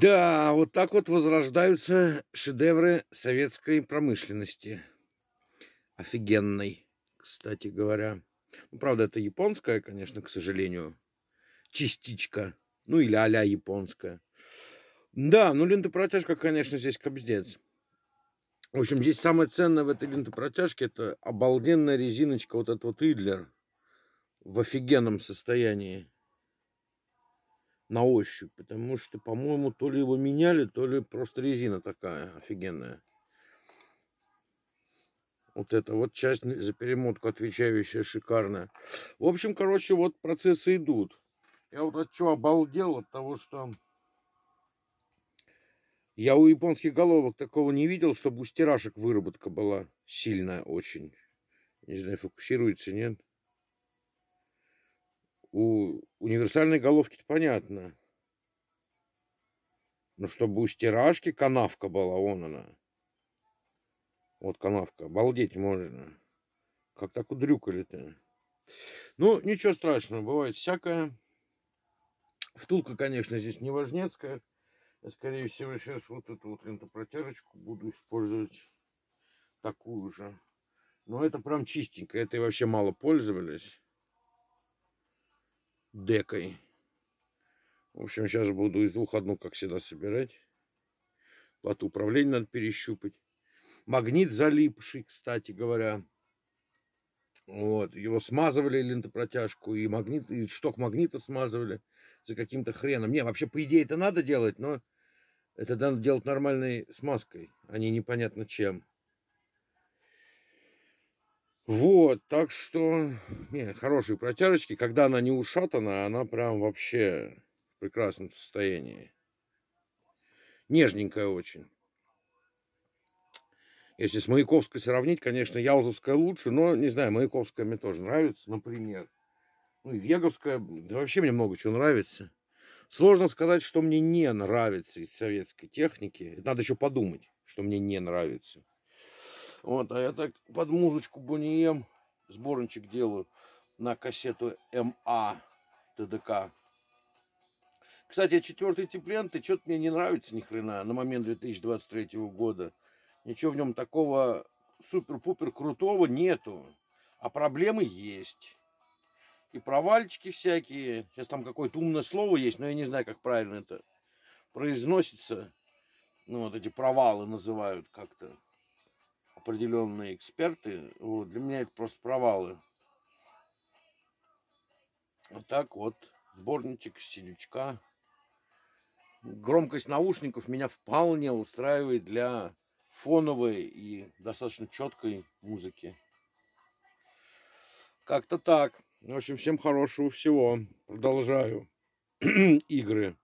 Да, вот так вот возрождаются шедевры советской промышленности. Офигенной, кстати говоря. Ну, правда, это японская, конечно, к сожалению. Частичка. Ну, или а японская. Да, ну лентопротяжка, конечно, здесь кобздец. В общем, здесь самое ценное в этой лентопротяжке это обалденная резиночка, вот этот вот Идлер в офигенном состоянии на ощупь, потому что, по-моему, то ли его меняли, то ли просто резина такая офигенная. Вот эта вот часть за перемотку отвечающая шикарная. В общем, короче, вот процессы идут. Я вот от чего обалдел, от того, что я у японских головок такого не видел, чтобы у стирашек выработка была сильная очень. Не знаю, фокусируется, нет? У универсальной головки понятно. Ну, чтобы у стиражки канавка была, вон она. Вот канавка. Обалдеть можно. Как так удрюкали-то? Ну, ничего страшного. Бывает всякое. Втулка, конечно, здесь не важнецкая. Я, скорее всего, сейчас вот эту вот лентопротяжечку буду использовать. Такую же. Но это прям чистенько. Это и вообще мало пользовались декой. В общем, сейчас буду из двух одну, как всегда, собирать. Плату управления надо перещупать. Магнит залипший, кстати говоря. Вот, его смазывали лентопротяжку и магнит, и шток магнита смазывали за каким-то хреном. Не, вообще, по идее, это надо делать, но это надо делать нормальной смазкой, а не непонятно чем. Вот, так что, не, хорошие протяжечки. Когда она не ушатана, она прям вообще в прекрасном состоянии. Нежненькая очень. Если с Маяковской сравнить, конечно, Яузовская лучше, но, не знаю, Маяковская мне тоже нравится, например. Ну и Веговская, да вообще мне много чего нравится. Сложно сказать, что мне не нравится из советской техники. надо еще подумать, что мне не нравится. Вот, а я так под музычку Бунием сборничек делаю на кассету МА ТДК. Кстати, четвертый теплент, и что-то мне не нравится ни хрена на момент 2023 года. Ничего в нем такого супер-пупер крутого нету. А проблемы есть. И провальчики всякие. Сейчас там какое-то умное слово есть, но я не знаю, как правильно это произносится. Ну, вот эти провалы называют как-то определенные эксперты. Вот, для меня это просто провалы. Вот так вот, сборничек Селючка. Громкость наушников меня вполне устраивает для фоновой и достаточно четкой музыки. Как-то так. В общем, всем хорошего всего. Продолжаю игры.